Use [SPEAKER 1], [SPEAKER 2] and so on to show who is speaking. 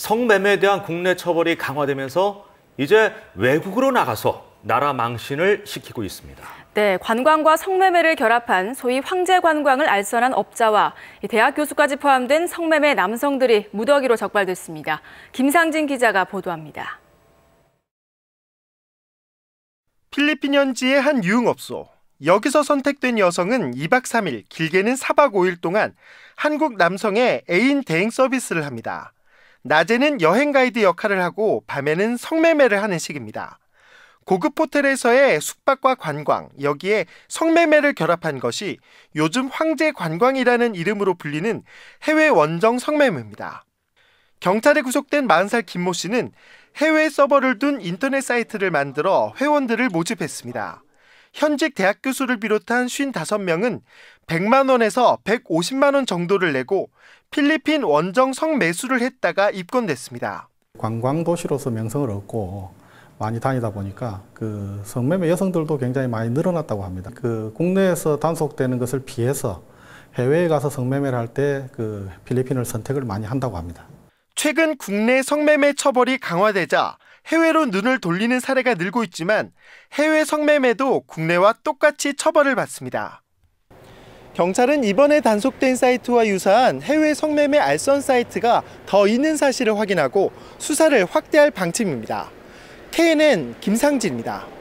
[SPEAKER 1] 성매매에 대한 국내 처벌이 강화되면서 이제 외국으로 나가서 나라 망신을 시키고 있습니다. 네, 관광과 성매매를 결합한 소위 황제 관광을 알선한 업자와 대학 교수까지 포함된 성매매 남성들이 무더기로 적발됐습니다. 김상진 기자가 보도합니다.
[SPEAKER 2] 필리핀 현지의 한 유흥업소. 여기서 선택된 여성은 2박 3일, 길게는 4박 5일 동안 한국 남성의 애인 대행 서비스를 합니다. 낮에는 여행 가이드 역할을 하고 밤에는 성매매를 하는 식입니다. 고급 호텔에서의 숙박과 관광, 여기에 성매매를 결합한 것이 요즘 황제 관광이라는 이름으로 불리는 해외 원정 성매매입니다. 경찰에 구속된 40살 김모 씨는 해외 서버를 둔 인터넷 사이트를 만들어 회원들을 모집했습니다. 현직 대학 교수를 비롯한 55명은 100만 원에서 150만 원 정도를 내고 필리핀 원정 성매수를 했다가
[SPEAKER 3] 입건됐습니다. 관광도시로서 명성을 얻고 많이 다니다 보니까 그 성매매 여성들도 굉장히 많이 늘어났다고 합니다. 그 국내에서 단속되는 것을 피해서 해외에 가서 성매매를 할 때 그 필리핀을 선택을 많이 한다고 합니다.
[SPEAKER 2] 최근 국내 성매매 처벌이 강화되자 해외로 눈을 돌리는 사례가 늘고 있지만 해외 성매매도 국내와 똑같이 처벌을 받습니다. 경찰은 이번에 단속된 사이트와 유사한 해외 성매매 알선 사이트가 더 있는 사실을
[SPEAKER 1] 확인하고 수사를 확대할 방침입니다. KNN 김상진입니다.